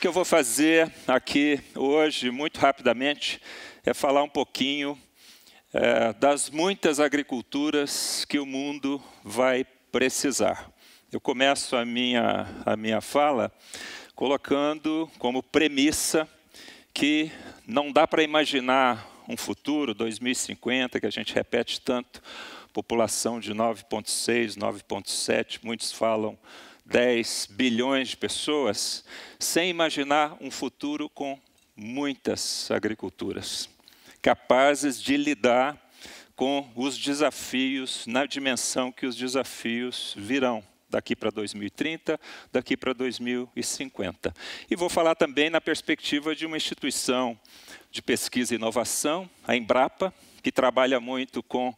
que eu vou fazer aqui hoje, muito rapidamente, é falar um pouquinho é, das muitas agriculturas que o mundo vai precisar. Eu começo a minha, a minha fala colocando como premissa que não dá para imaginar um futuro, 2050, que a gente repete tanto, população de 9,6, 9,7, muitos falam 10 bilhões de pessoas, sem imaginar um futuro com muitas agriculturas, capazes de lidar com os desafios na dimensão que os desafios virão daqui para 2030, daqui para 2050. E vou falar também na perspectiva de uma instituição de pesquisa e inovação, a Embrapa, que trabalha muito com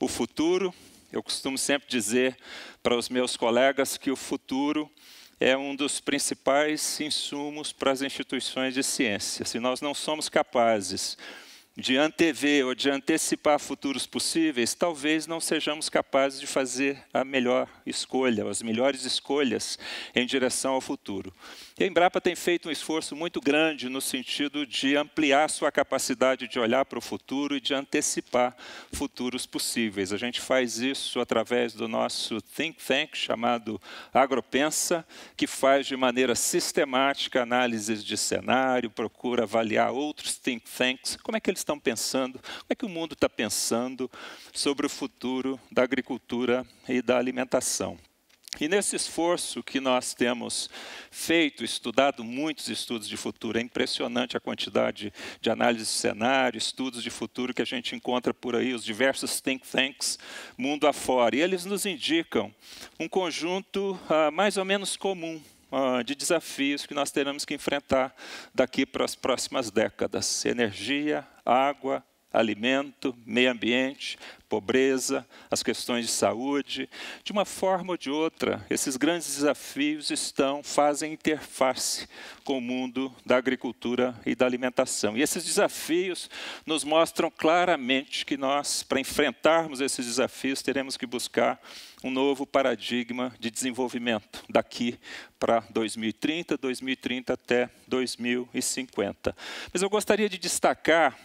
o futuro, eu costumo sempre dizer para os meus colegas que o futuro é um dos principais insumos para as instituições de ciência. Se nós não somos capazes de antever ou de antecipar futuros possíveis, talvez não sejamos capazes de fazer a melhor escolha, as melhores escolhas em direção ao futuro. E a Embrapa tem feito um esforço muito grande no sentido de ampliar sua capacidade de olhar para o futuro e de antecipar futuros possíveis. A gente faz isso através do nosso think tank chamado Agropensa, que faz de maneira sistemática análises de cenário, procura avaliar outros think tanks, como é que eles estão pensando, como é que o mundo está pensando sobre o futuro da agricultura e da alimentação. E nesse esforço que nós temos feito, estudado muitos estudos de futuro, é impressionante a quantidade de análise de cenário, estudos de futuro que a gente encontra por aí, os diversos think tanks mundo afora. E eles nos indicam um conjunto ah, mais ou menos comum ah, de desafios que nós teremos que enfrentar daqui para as próximas décadas: energia, água, alimento, meio ambiente, pobreza, as questões de saúde. De uma forma ou de outra, esses grandes desafios estão, fazem interface com o mundo da agricultura e da alimentação. E esses desafios nos mostram claramente que nós, para enfrentarmos esses desafios, teremos que buscar um novo paradigma de desenvolvimento daqui para 2030, 2030 até 2050. Mas eu gostaria de destacar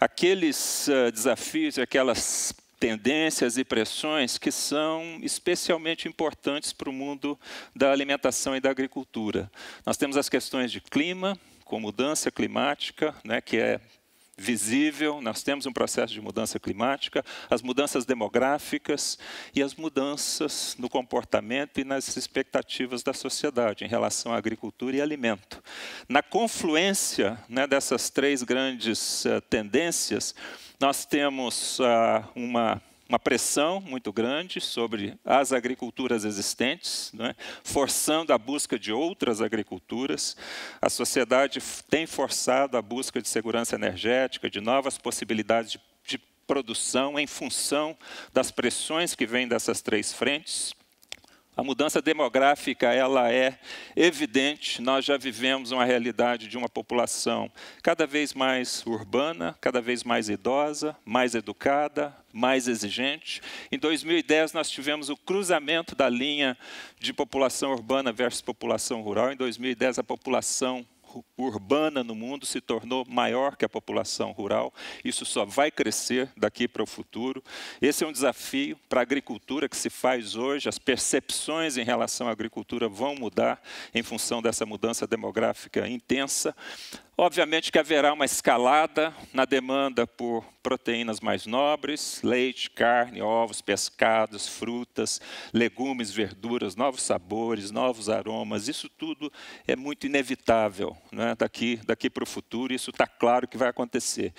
aqueles uh, desafios e aquelas tendências e pressões que são especialmente importantes para o mundo da alimentação e da agricultura. Nós temos as questões de clima, com mudança climática, né, que é visível, nós temos um processo de mudança climática, as mudanças demográficas e as mudanças no comportamento e nas expectativas da sociedade em relação à agricultura e alimento. Na confluência né, dessas três grandes uh, tendências, nós temos uh, uma uma pressão muito grande sobre as agriculturas existentes, né, forçando a busca de outras agriculturas. A sociedade tem forçado a busca de segurança energética, de novas possibilidades de, de produção em função das pressões que vêm dessas três frentes. A mudança demográfica ela é evidente. Nós já vivemos uma realidade de uma população cada vez mais urbana, cada vez mais idosa, mais educada, mais exigente. Em 2010 nós tivemos o cruzamento da linha de população urbana versus população rural. Em 2010 a população urbana no mundo se tornou maior que a população rural. Isso só vai crescer daqui para o futuro. Esse é um desafio para a agricultura que se faz hoje. As percepções em relação à agricultura vão mudar em função dessa mudança demográfica intensa. Obviamente que haverá uma escalada na demanda por proteínas mais nobres, leite, carne, ovos, pescados, frutas, legumes, verduras, novos sabores, novos aromas. Isso tudo é muito inevitável né? daqui, daqui para o futuro, isso está claro que vai acontecer.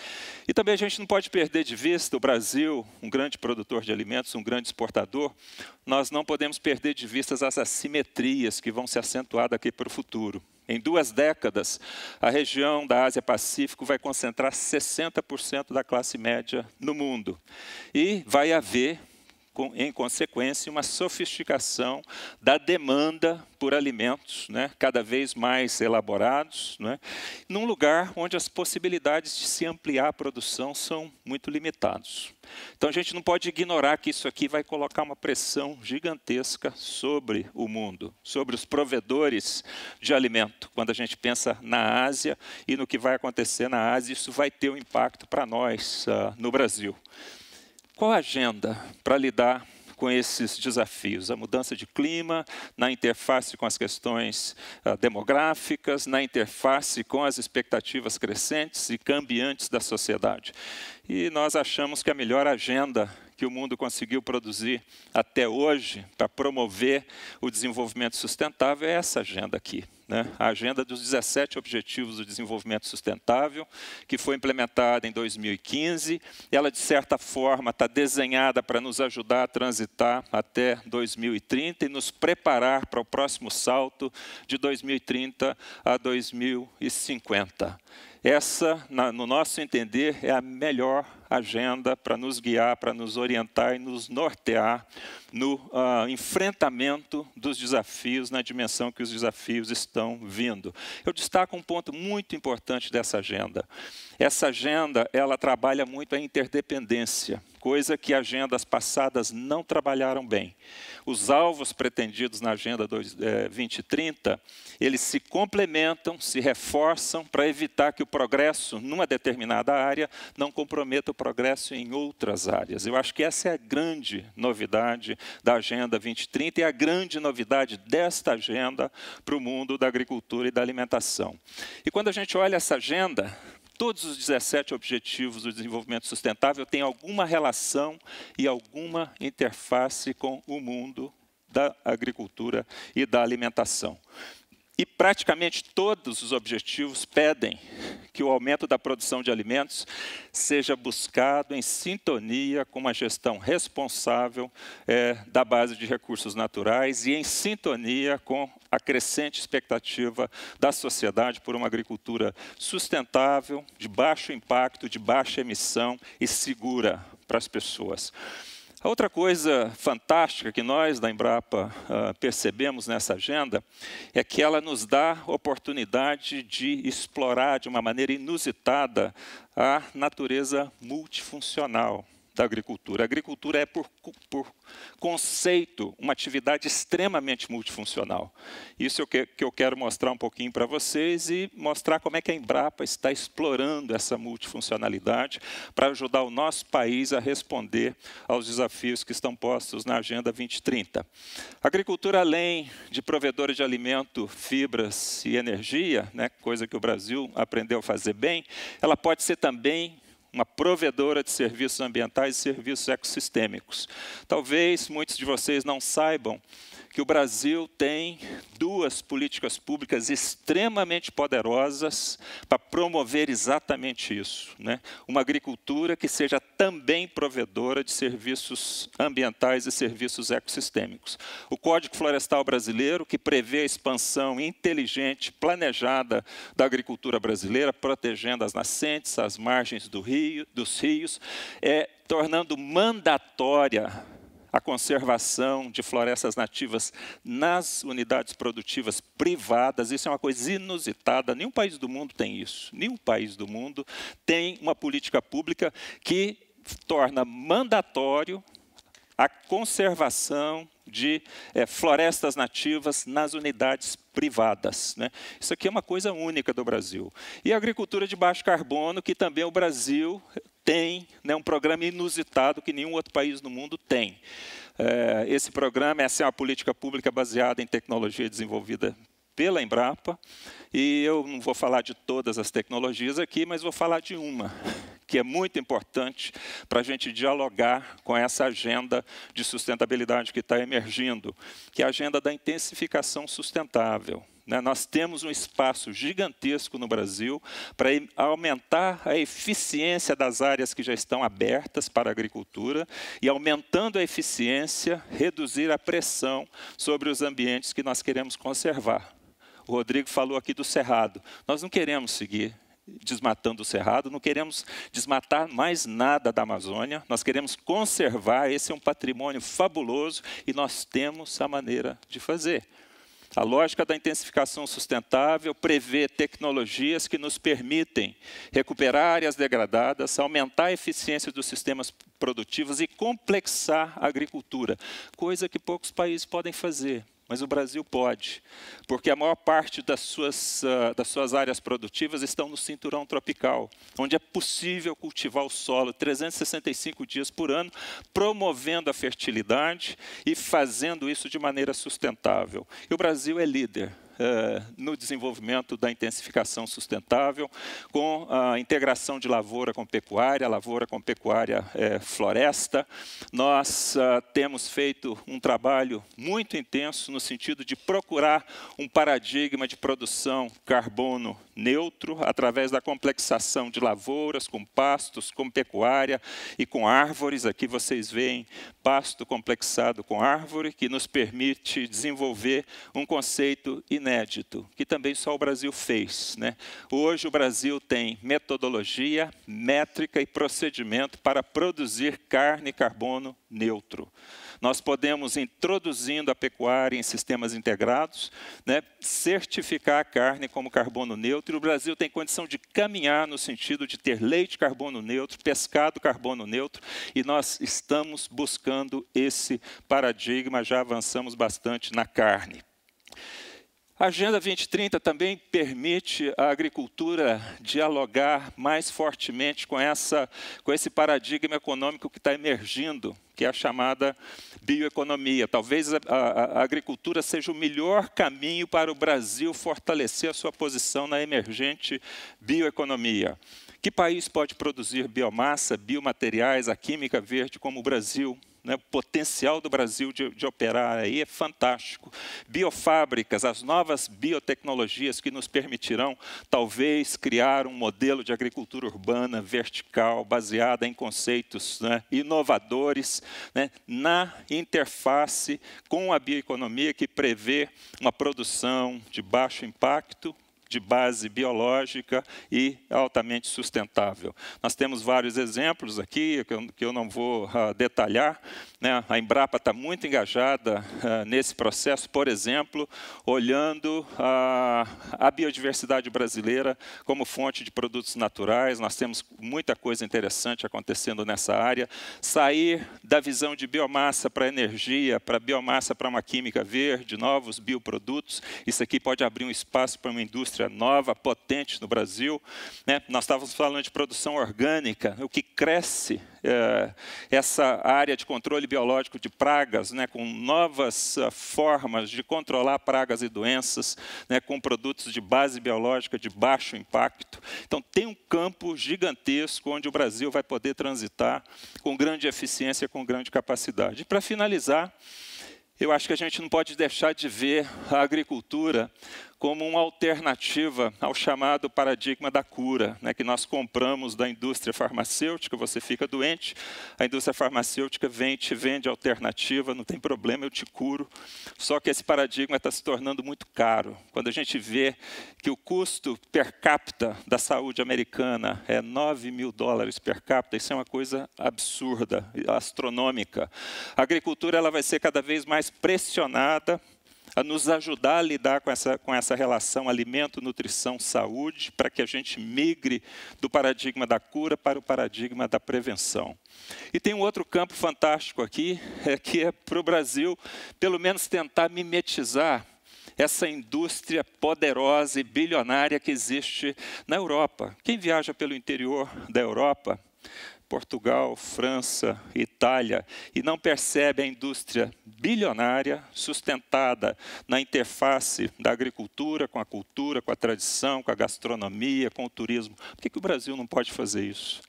E também a gente não pode perder de vista o Brasil, um grande produtor de alimentos, um grande exportador, nós não podemos perder de vista as assimetrias que vão se acentuar daqui para o futuro. Em duas décadas, a região da Ásia-Pacífico vai concentrar 60% da classe média no mundo. E vai haver em consequência, uma sofisticação da demanda por alimentos, né, cada vez mais elaborados, né, num lugar onde as possibilidades de se ampliar a produção são muito limitadas. Então, a gente não pode ignorar que isso aqui vai colocar uma pressão gigantesca sobre o mundo, sobre os provedores de alimento. Quando a gente pensa na Ásia e no que vai acontecer na Ásia, isso vai ter um impacto para nós uh, no Brasil. Qual a agenda para lidar com esses desafios? A mudança de clima, na interface com as questões ah, demográficas, na interface com as expectativas crescentes e cambiantes da sociedade. E nós achamos que a melhor agenda que o mundo conseguiu produzir até hoje para promover o desenvolvimento sustentável é essa agenda aqui, né, a Agenda dos 17 Objetivos do Desenvolvimento Sustentável, que foi implementada em 2015. Ela, de certa forma, está desenhada para nos ajudar a transitar até 2030 e nos preparar para o próximo salto de 2030 a 2050. Essa, na, no nosso entender, é a melhor agenda para nos guiar, para nos orientar e nos nortear no uh, enfrentamento dos desafios, na dimensão que os desafios estão vindo. Eu destaco um ponto muito importante dessa agenda. Essa agenda, ela trabalha muito a interdependência coisa que agendas passadas não trabalharam bem. Os alvos pretendidos na Agenda 2030, eh, eles se complementam, se reforçam para evitar que o progresso numa determinada área não comprometa o progresso em outras áreas. Eu acho que essa é a grande novidade da Agenda 2030 e é a grande novidade desta agenda para o mundo da agricultura e da alimentação. E quando a gente olha essa agenda, todos os 17 Objetivos do Desenvolvimento Sustentável têm alguma relação e alguma interface com o mundo da agricultura e da alimentação. E praticamente todos os objetivos pedem que o aumento da produção de alimentos seja buscado em sintonia com uma gestão responsável é, da base de recursos naturais e em sintonia com a crescente expectativa da sociedade por uma agricultura sustentável, de baixo impacto, de baixa emissão e segura para as pessoas. A outra coisa fantástica que nós da Embrapa ah, percebemos nessa agenda é que ela nos dá oportunidade de explorar de uma maneira inusitada a natureza multifuncional da agricultura. A agricultura é, por, por conceito, uma atividade extremamente multifuncional. Isso é o que, que eu quero mostrar um pouquinho para vocês e mostrar como é que a Embrapa está explorando essa multifuncionalidade para ajudar o nosso país a responder aos desafios que estão postos na Agenda 2030. A agricultura, além de provedora de alimento, fibras e energia, né, coisa que o Brasil aprendeu a fazer bem, ela pode ser também uma provedora de serviços ambientais e serviços ecossistêmicos. Talvez muitos de vocês não saibam que o Brasil tem duas políticas públicas extremamente poderosas para promover exatamente isso. Né? Uma agricultura que seja também provedora de serviços ambientais e serviços ecossistêmicos. O Código Florestal Brasileiro, que prevê a expansão inteligente, planejada da agricultura brasileira, protegendo as nascentes, as margens do rio, dos rios, é tornando mandatória a conservação de florestas nativas nas unidades produtivas privadas. Isso é uma coisa inusitada. Nenhum país do mundo tem isso. Nenhum país do mundo tem uma política pública que torna mandatório a conservação de é, florestas nativas nas unidades privadas. Né? Isso aqui é uma coisa única do Brasil. E a agricultura de baixo carbono, que também o Brasil tem né, um programa inusitado que nenhum outro país no mundo tem. É, esse programa essa é uma política pública baseada em tecnologia desenvolvida pela Embrapa, e eu não vou falar de todas as tecnologias aqui, mas vou falar de uma, que é muito importante para a gente dialogar com essa agenda de sustentabilidade que está emergindo, que é a agenda da intensificação sustentável. Né, nós temos um espaço gigantesco no Brasil para aumentar a eficiência das áreas que já estão abertas para a agricultura e, aumentando a eficiência, reduzir a pressão sobre os ambientes que nós queremos conservar. O Rodrigo falou aqui do cerrado. Nós não queremos seguir desmatando o cerrado, não queremos desmatar mais nada da Amazônia, nós queremos conservar, esse é um patrimônio fabuloso e nós temos a maneira de fazer. A lógica da intensificação sustentável prevê tecnologias que nos permitem recuperar áreas degradadas, aumentar a eficiência dos sistemas produtivos e complexar a agricultura, coisa que poucos países podem fazer. Mas o Brasil pode, porque a maior parte das suas, ah, das suas áreas produtivas estão no cinturão tropical, onde é possível cultivar o solo 365 dias por ano, promovendo a fertilidade e fazendo isso de maneira sustentável. E o Brasil é líder eh, no desenvolvimento da intensificação sustentável, com a integração de lavoura com pecuária, lavoura com pecuária eh, floresta. Nós ah, temos feito um trabalho muito intenso no sentido de procurar um paradigma de produção carbono neutro através da complexação de lavouras com pastos, com pecuária e com árvores. Aqui vocês veem pasto complexado com árvore, que nos permite desenvolver um conceito inédito, que também só o Brasil fez. Né? Hoje o Brasil tem metodologia, métrica e procedimento para produzir carne e carbono neutro. Nós podemos, introduzindo a pecuária em sistemas integrados, né, certificar a carne como carbono neutro. E o Brasil tem condição de caminhar no sentido de ter leite carbono neutro, pescado carbono neutro, e nós estamos buscando esse paradigma, já avançamos bastante na carne. A Agenda 2030 também permite à agricultura dialogar mais fortemente com, essa, com esse paradigma econômico que está emergindo, que é a chamada bioeconomia. Talvez a, a, a agricultura seja o melhor caminho para o Brasil fortalecer a sua posição na emergente bioeconomia. Que país pode produzir biomassa, biomateriais, a química verde como o Brasil? Né? O potencial do Brasil de, de operar aí é fantástico. Biofábricas, as novas biotecnologias que nos permitirão, talvez, criar um modelo de agricultura urbana vertical, baseada em conceitos né, inovadores, né, na interface com a bioeconomia que prevê uma produção de baixo impacto, de base biológica e altamente sustentável. Nós temos vários exemplos aqui, que eu, não vou ah, detalhar. Né? A Embrapa está muito engajada ah, nesse processo, por exemplo, olhando a biodiversidade brasileira como fonte de produtos naturais. Nós temos muita coisa interessante acontecendo nessa área. Sair da visão de biomassa para energia, para biomassa para uma química verde, novos bioprodutos. Isso aqui pode abrir um espaço para uma indústria indústria nova, potente no Brasil. Né? Nós estávamos falando de produção orgânica, o que cresce é, essa área de controle biológico de pragas, né, com novas ah, formas de controlar pragas e doenças, né, com produtos de base biológica de baixo impacto. Então, tem um campo gigantesco onde o Brasil vai poder transitar com grande eficiência, com grande capacidade. E, para finalizar, eu acho que a gente não pode deixar de ver a agricultura como uma alternativa ao chamado paradigma da cura, né, que nós compramos da indústria farmacêutica, você fica doente, a indústria farmacêutica vem, te vende alternativa, não tem problema, eu te curo. Só que esse paradigma está se tornando muito caro. Quando a gente vê que o custo per capita da saúde americana é 9 mil dólares per capita, isso é uma coisa absurda, astronômica. A agricultura ela vai ser cada vez mais pressionada a nos ajudar a lidar com essa, com essa relação alimento, nutrição, saúde, para que a gente migre do paradigma da cura para o paradigma da prevenção. E tem um outro campo fantástico aqui, é, que é para o Brasil, pelo menos tentar mimetizar essa indústria poderosa e bilionária que existe na Europa. Quem viaja pelo interior da Europa Portugal, França, Itália, e não percebe a indústria bilionária sustentada na interface da agricultura com a cultura, com a tradição, com a gastronomia, com o turismo. Por que, que o Brasil não pode fazer isso?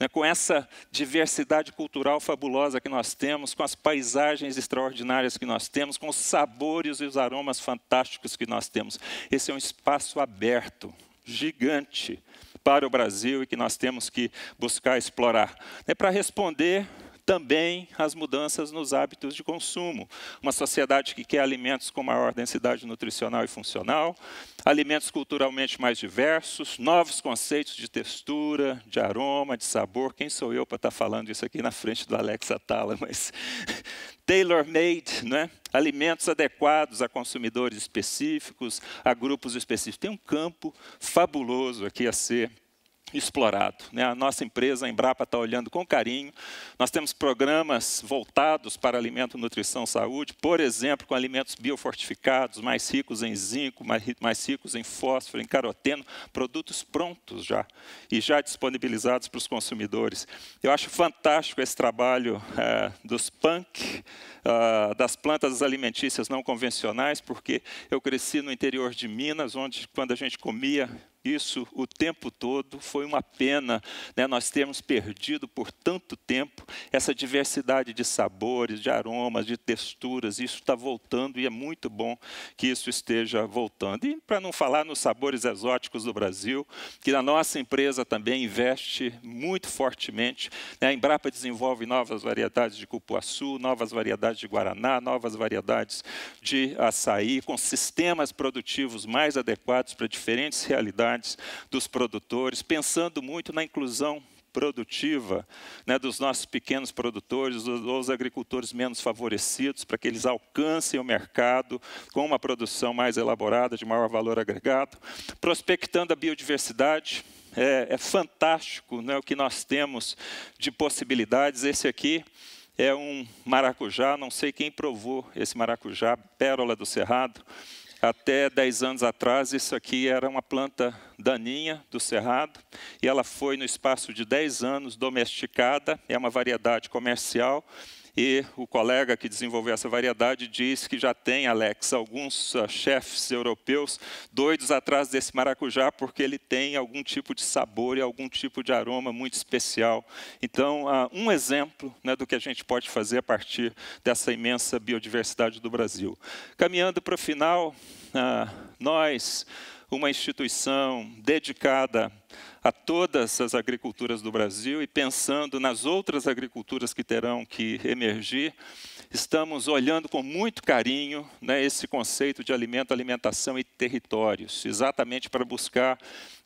Né, com essa diversidade cultural fabulosa que nós temos, com as paisagens extraordinárias que nós temos, com os sabores e os aromas fantásticos que nós temos. Esse é um espaço aberto, gigante para o Brasil e que nós temos que buscar explorar. É para responder também as mudanças nos hábitos de consumo. Uma sociedade que quer alimentos com maior densidade nutricional e funcional, alimentos culturalmente mais diversos, novos conceitos de textura, de aroma, de sabor. Quem sou eu para estar falando isso aqui na frente do Alexa Tala? Mas tailor-made, né? alimentos adequados a consumidores específicos, a grupos específicos. Tem um campo fabuloso aqui a ser explorado. Né? A nossa empresa, a Embrapa, está olhando com carinho. Nós temos programas voltados para alimento, nutrição, saúde, por exemplo, com alimentos biofortificados, mais ricos em zinco, mais, mais ricos em fósforo, em caroteno, produtos prontos já e já disponibilizados para os consumidores. Eu acho fantástico esse trabalho é, dos punk, é, das plantas alimentícias não convencionais, porque eu cresci no interior de Minas, onde quando a gente comia isso o tempo todo. Foi uma pena né, nós termos perdido por tanto tempo essa diversidade de sabores, de aromas, de texturas. Isso está voltando e é muito bom que isso esteja voltando. E para não falar nos sabores exóticos do Brasil, que a nossa empresa também investe muito fortemente. Né, a Embrapa desenvolve novas variedades de cupuaçu, novas variedades de guaraná, novas variedades de açaí, com sistemas produtivos mais adequados para diferentes realidades comunidades, dos produtores, pensando muito na inclusão produtiva né, dos nossos pequenos produtores, dos, dos agricultores menos favorecidos, para que eles alcancem o mercado com uma produção mais elaborada, de maior valor agregado, prospectando a biodiversidade. É, é fantástico né, o que nós temos de possibilidades. Esse aqui é um maracujá, não sei quem provou esse maracujá, pérola do cerrado. Até 10 anos atrás, isso aqui era uma planta daninha do cerrado, e ela foi, no espaço de 10 anos, domesticada, é uma variedade comercial, e o colega que desenvolveu essa variedade diz que já tem, Alex, alguns ah, chefes europeus doidos atrás desse maracujá, porque ele tem algum tipo de sabor e algum tipo de aroma muito especial. Então, ah, um exemplo né, do que a gente pode fazer a partir dessa imensa biodiversidade do Brasil. Caminhando para o final, ah, nós, uma instituição dedicada a todas as agriculturas do Brasil e pensando nas outras agriculturas que terão que emergir, estamos olhando com muito carinho né, esse conceito de alimento, alimentação e territórios, exatamente para buscar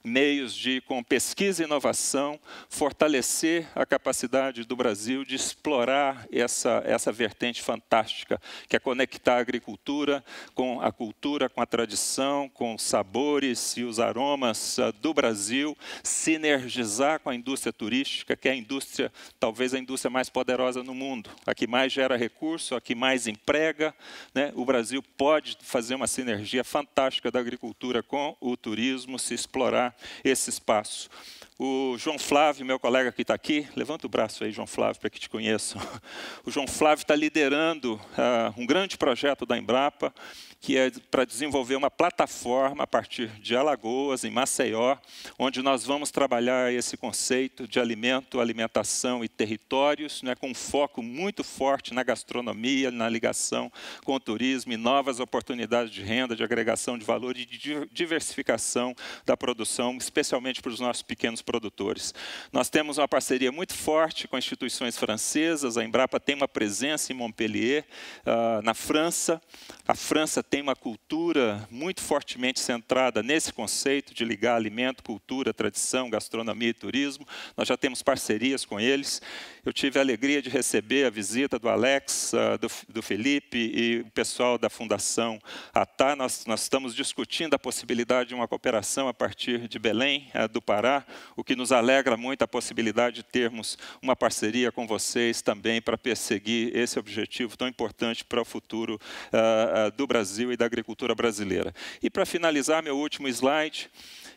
meios de, com pesquisa e inovação, fortalecer a capacidade do Brasil de explorar essa, essa vertente fantástica, que é conectar a agricultura com a cultura, com a tradição, com os sabores e os aromas ah, do Brasil, sinergizar com a indústria turística, que é a indústria, talvez a indústria mais poderosa no mundo, a que mais gera recurso, a que mais emprega. Né? O Brasil pode fazer uma sinergia fantástica da agricultura com o turismo, se explorar esse espaço. O João Flávio, meu colega que está aqui, levanta o braço aí, João Flávio, para que te conheçam. O João Flávio está liderando uh, um grande projeto da Embrapa, que é para desenvolver uma plataforma a partir de Alagoas, em Maceió, onde nós vamos trabalhar esse conceito de alimento, alimentação e territórios, né, com um foco muito forte na gastronomia, na ligação com o turismo e novas oportunidades de renda, de agregação de valor e de diversificação da produção, especialmente para os nossos pequenos produtores. Nós temos uma parceria muito forte com instituições francesas, a Embrapa tem uma presença em Montpellier, ah, na França. A França tem uma cultura muito fortemente centrada nesse conceito de ligar alimento, cultura, tradição, gastronomia e turismo. Nós já temos parcerias com eles. Eu tive a alegria de receber a visita do Alex, ah, do, do Felipe e o pessoal da Fundação ATA. Nós, nós, estamos discutindo a possibilidade de uma cooperação a partir de Belém, eh, do Pará, o que nos alegra muito a possibilidade de termos uma parceria com vocês também para perseguir esse objetivo tão importante para o futuro ah, ah, do Brasil e da agricultura brasileira. E para finalizar, meu último slide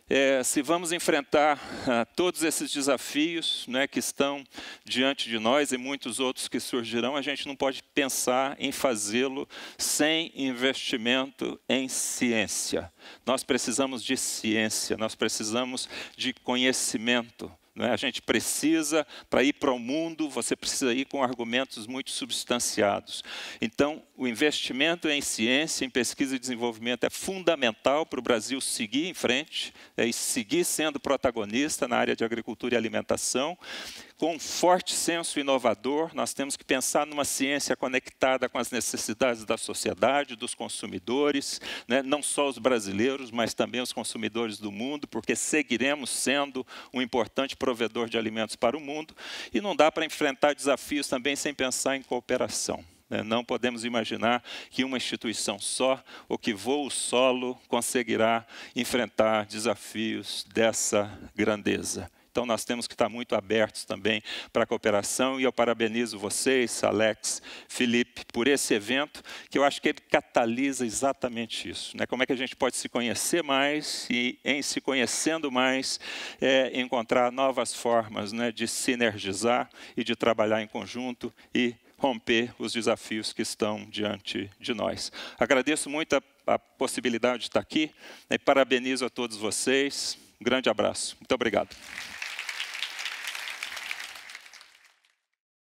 é, se vamos enfrentar ah, todos esses desafios né, que estão diante de nós e muitos outros que surgirão, a gente não pode pensar em fazê-lo sem investimento em ciência. Nós precisamos de ciência, nós precisamos de conhecimento, né? A gente precisa, para ir para o mundo, você precisa ir com argumentos muito substanciados. Então, o investimento em ciência, em pesquisa e desenvolvimento é fundamental para o Brasil seguir em frente é, e seguir sendo protagonista na área de agricultura e alimentação com um forte senso inovador, nós temos que pensar numa ciência conectada com as necessidades da sociedade, dos consumidores, né? não só os brasileiros, mas também os consumidores do mundo, porque seguiremos sendo um importante provedor de alimentos para o mundo, e não dá para enfrentar desafios também sem pensar em cooperação. Né? Não podemos imaginar que uma instituição só, ou que voa o solo, conseguirá enfrentar desafios dessa grandeza. Então nós temos que estar muito abertos também para a cooperação e eu parabenizo vocês, Alex, Felipe, por esse evento, que eu acho que ele catalisa exatamente isso. Né? Como é que a gente pode se conhecer mais e, em se conhecendo mais, é, encontrar novas formas né, de sinergizar e de trabalhar em conjunto e romper os desafios que estão diante de nós. Agradeço muito a, a possibilidade de estar aqui né, e parabenizo a todos vocês. Um grande abraço. Muito obrigado.